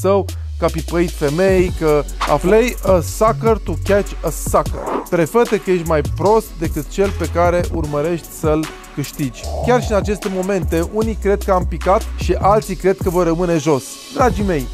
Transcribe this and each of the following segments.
său că a pipăit femei, că a play a sucker to catch a sucker. Prefăte că ești mai prost decât cel pe care urmărești să-l câștigi. Chiar și în aceste momente, unii cred că am picat și alții cred că vor rămâne jos. Dragii mei,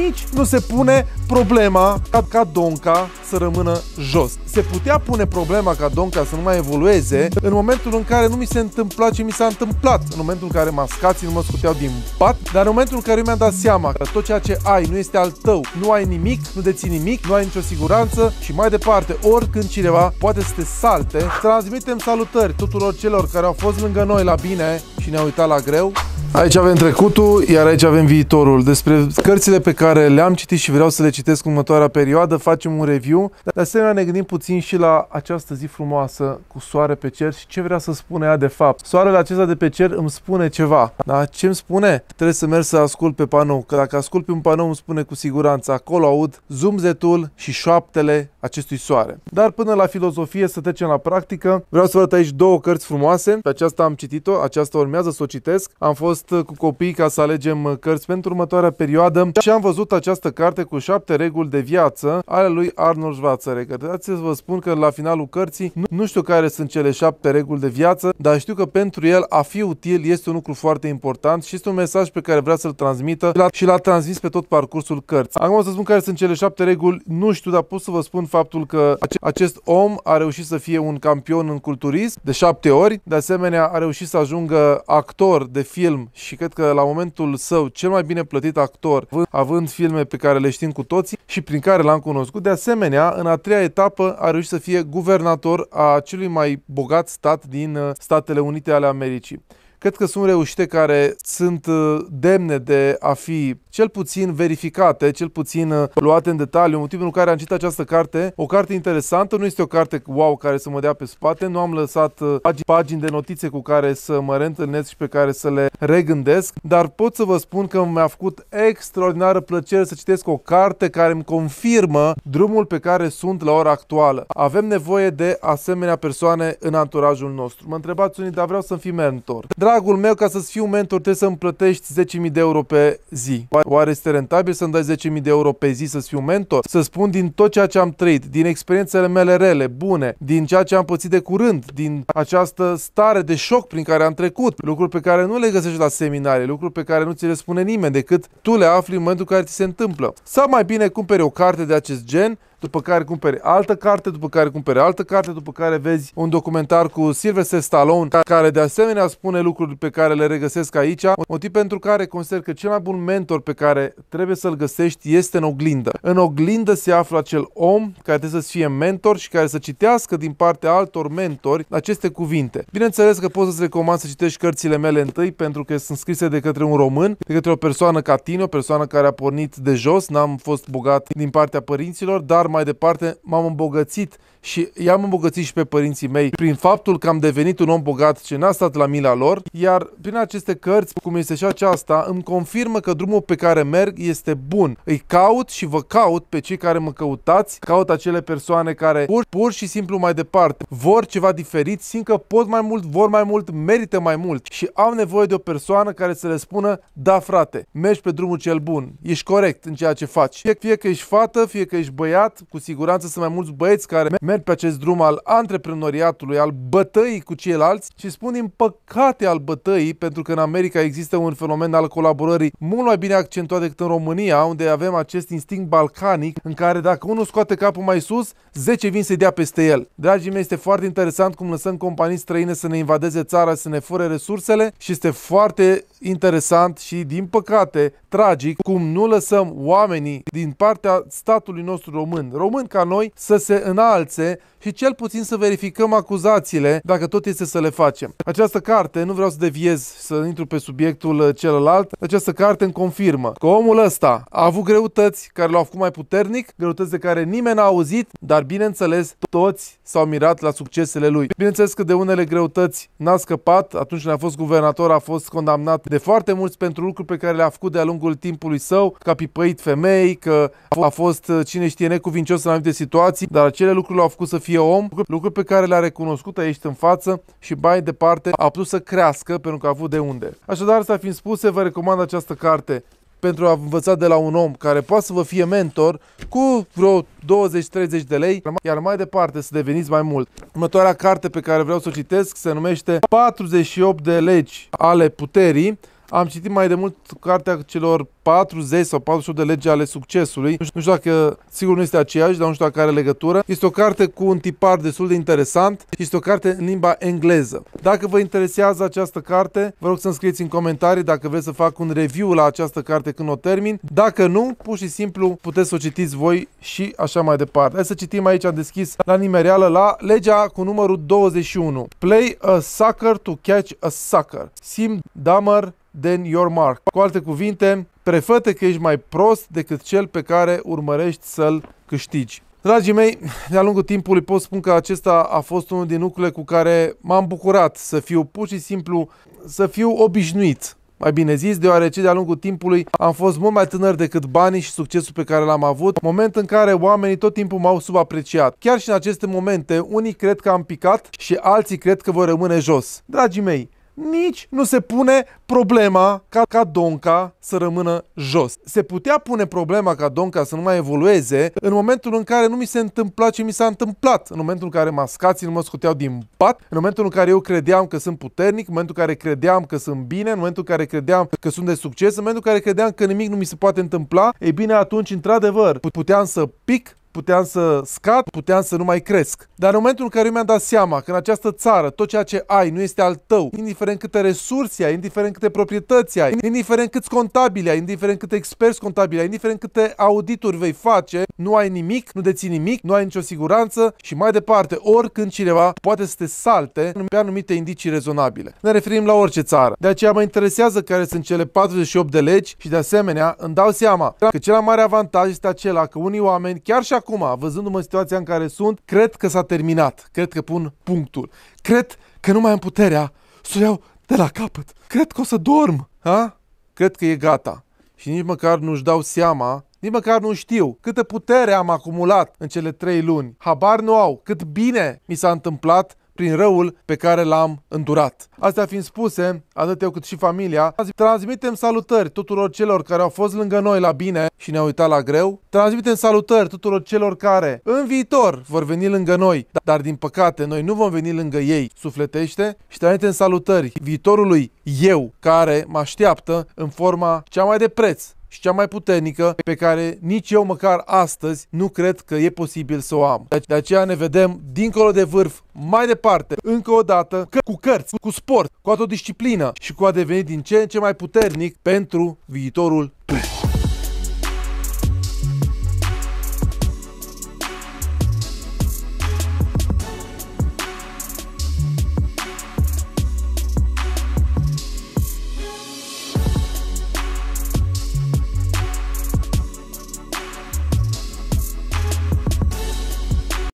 nici nu se pune problema ca, ca Donca să rămână jos. Se putea pune problema ca Donca să nu mai evolueze în momentul în care nu mi se întâmpla ce mi s-a întâmplat, în momentul în care mascații nu mă scuteau din pat, dar în momentul în care mi-am dat seama că tot ceea ce ai nu este al tău, nu ai nimic, nu deții nimic, nu ai nicio siguranță și mai departe, oricând cineva poate să te salte, transmitem salutări tuturor celor care au fost lângă noi la bine și ne-au uitat la greu, Aici avem trecutul, iar aici avem viitorul. Despre cărțile pe care le-am citit și vreau să le citesc următoarea perioadă, facem un review. De asemenea, ne gândim puțin și la această zi frumoasă cu soare pe cer și ce vrea să spune ea de fapt. Soarele acesta de pe cer îmi spune ceva. Dar ce îmi spune? Trebuie să merg să ascult pe panou, că dacă ascult pe un panou îmi spune cu siguranță. Acolo aud zumzetul și șoaptele acestui soare. Dar până la filozofie să trecem la practică. Vreau să vă arăt aici două cărți frumoase. Pe aceasta am citit-o, aceasta urmează să o citesc. Am fost fost uh, cu copii ca să alegem uh, cărți pentru următoarea perioadă și am văzut această carte cu șapte reguli de viață ale lui Arnold Schwarzenegger. Dați să vă spun că la finalul cărții nu, nu știu care sunt cele șapte reguli de viață, dar știu că pentru el a fi util este un lucru foarte important și este un mesaj pe care vrea să-l transmită și l-a transmis pe tot parcursul cărții. Acum o să spun care sunt cele șapte reguli, nu știu, dar pot să vă spun faptul că acest om a reușit să fie un campion în culturism de șapte ori, de asemenea a reușit să ajungă actor de film și cred că la momentul său cel mai bine plătit actor, având filme pe care le știm cu toții și prin care l-am cunoscut. De asemenea, în a treia etapă a reușit să fie guvernator a celui mai bogat stat din uh, Statele Unite ale Americii. Cred că sunt reușite care sunt uh, demne de a fi cel puțin verificate, cel puțin uh, luate în detaliu, motivul pentru care am citit această carte, o carte interesantă, nu este o carte wow care să mă dea pe spate, nu am lăsat uh, pagini, pagini de notițe cu care să mă reîntâlnesc și pe care să le regândesc, dar pot să vă spun că mi-a făcut extraordinară plăcere să citesc o carte care îmi confirmă drumul pe care sunt la ora actuală. Avem nevoie de asemenea persoane în anturajul nostru. Mă întrebați unii, dar vreau să-mi fii mentor. Dragul meu, ca să-ți fiu mentor, trebuie să-mi plătești 10.000 de euro pe zi. Oare este rentabil să-mi dai 10.000 de euro pe zi să-ți fiu mentor? Să spun din tot ceea ce am trăit, din experiențele mele rele, bune, din ceea ce am pățit de curând, din această stare de șoc prin care am trecut, lucruri pe care nu le găsești la seminarii, lucruri pe care nu ți le spune nimeni decât tu le afli în momentul în care ți se întâmplă. Sau mai bine cumperi o carte de acest gen după care cumperi altă carte, după care cumperi altă carte, după care vezi un documentar cu Sylvester Stallone, care de asemenea spune lucruri pe care le regăsesc aici, motiv pentru care consider că cel mai bun mentor pe care trebuie să-l găsești este în oglindă. În oglindă se află acel om care trebuie să fie mentor și care să citească din partea altor mentori aceste cuvinte. Bineînțeles că poți să-ți recomand să citești cărțile mele întâi pentru că sunt scrise de către un român, de către o persoană ca tine, o persoană care a pornit de jos, n-am fost bogat din partea părinților, dar dar mai departe m-am îmbogățit și i-am îmbogățit și pe părinții mei prin faptul că am devenit un om bogat ce n-a stat la mila lor, iar prin aceste cărți, cum este și aceasta, îmi confirmă că drumul pe care merg este bun. Îi caut și vă caut pe cei care mă căutați, caut acele persoane care pur, pur și simplu mai departe vor ceva diferit, simt că pot mai mult, vor mai mult, merită mai mult și au nevoie de o persoană care să le spună, da frate, mergi pe drumul cel bun, ești corect în ceea ce faci. Fie, fie că ești fată, fie că ești băiat, cu siguranță sunt mai mulți băieți care merg pe acest drum al antreprenoriatului, al bătăii cu ceilalți și spun din păcate al bătăii, pentru că în America există un fenomen al colaborării mult mai bine accentuat decât în România, unde avem acest instinct balcanic în care dacă unul scoate capul mai sus, 10 vin să-i dea peste el. Dragii mei, este foarte interesant cum lăsăm companii străine să ne invadeze țara, să ne fure resursele și este foarte interesant și, din păcate, tragic cum nu lăsăm oamenii din partea statului nostru român român, român ca noi, să se înalțe și cel puțin să verificăm acuzațiile, dacă tot este să le facem. Această carte, nu vreau să deviez, să intru pe subiectul uh, celălalt, această carte îmi confirmă că omul ăsta a avut greutăți care l-au făcut mai puternic, greutăți de care nimeni n-a auzit, dar bineînțeles toți s-au mirat la succesele lui. Bineînțeles că de unele greutăți n-a scăpat, atunci când a fost guvernator a fost condamnat de foarte mulți pentru lucruri pe care le-a făcut de-a lungul timpului său, că a pipăit femei, că a fost uh, cine știe necuvi credincios în anumite situații, dar acele lucruri l-au făcut să fie om, lucruri pe care le-a recunoscut aici în față și mai departe a putut să crească pentru că a avut de unde. Așadar, asta fiind spuse, vă recomand această carte pentru a învăța de la un om care poate să vă fie mentor cu vreo 20-30 de lei, iar mai departe să deveniți mai mult. Următoarea carte pe care vreau să o citesc se numește 48 de legi ale puterii am citit mai de mult cartea celor 40 sau 48 de lege ale succesului. Nu știu dacă, sigur nu este aceeași, dar nu știu dacă are legătură. Este o carte cu un tipar destul de interesant. Este o carte în limba engleză. Dacă vă interesează această carte, vă rog să-mi scrieți în comentarii dacă vreți să fac un review la această carte când o termin. Dacă nu, pur și simplu puteți să o citiți voi și așa mai departe. Hai să citim aici, am deschis la nimereală, la legea cu numărul 21. Play a sucker to catch a sucker. Sim Dummer than your mark. Cu alte cuvinte, prefăte că ești mai prost decât cel pe care urmărești să-l câștigi. Dragii mei, de-a lungul timpului pot spun că acesta a fost unul din lucrurile cu care m-am bucurat să fiu pur și simplu, să fiu obișnuit mai bine zis, deoarece de-a lungul timpului am fost mult mai tânăr decât banii și succesul pe care l-am avut, moment în care oamenii tot timpul m-au subapreciat. Chiar și în aceste momente, unii cred că am picat și alții cred că vor rămâne jos. Dragii mei, nici nu se pune problema ca, ca Donca să rămână jos. Se putea pune problema ca Donca să nu mai evolueze în momentul în care nu mi se întâmpla ce mi s-a întâmplat, în momentul în care mascații nu mă scuteau din pat, în momentul în care eu credeam că sunt puternic, în momentul în care credeam că sunt bine, în momentul în care credeam că sunt de succes, în momentul în care credeam că nimic nu mi se poate întâmpla, e bine atunci, într-adevăr, puteam să pic puteam să scad, puteam să nu mai cresc. Dar în momentul în care mi-am dat seama că în această țară tot ceea ce ai nu este al tău, indiferent câte resurse ai, indiferent câte proprietăți ai, indiferent câți contabili ai, indiferent câte experți contabili ai, indiferent câte audituri vei face, nu ai nimic, nu deții nimic, nu ai nicio siguranță și mai departe, oricând cineva poate să te salte pe anumite indicii rezonabile. Ne referim la orice țară. De aceea mă interesează care sunt cele 48 de legi și de asemenea îmi dau seama că cel mai mare avantaj este acela că unii oameni chiar și acum acum, văzându-mă situația în care sunt, cred că s-a terminat, cred că pun punctul, cred că nu mai am puterea să o iau de la capăt, cred că o să dorm, ha? cred că e gata. Și nici măcar nu-și dau seama nici măcar nu știu câtă putere am acumulat în cele trei luni. Habar nu au cât bine mi s-a întâmplat prin răul pe care l-am îndurat. Astea fiind spuse, atât eu cât și familia, transmitem salutări tuturor celor care au fost lângă noi la bine și ne-au uitat la greu. Transmitem salutări tuturor celor care în viitor vor veni lângă noi, da- dar din păcate noi nu vom veni lângă ei sufletește și transmitem salutări viitorului eu care mă așteaptă în forma cea mai de preț și cea mai puternică pe care nici eu măcar astăzi nu cred că e posibil să o am. Deci, de aceea ne vedem dincolo de vârf, mai departe, încă o dată, cu cărți, cu sport, cu autodisciplină și cu a deveni din ce în ce mai puternic pentru viitorul tău.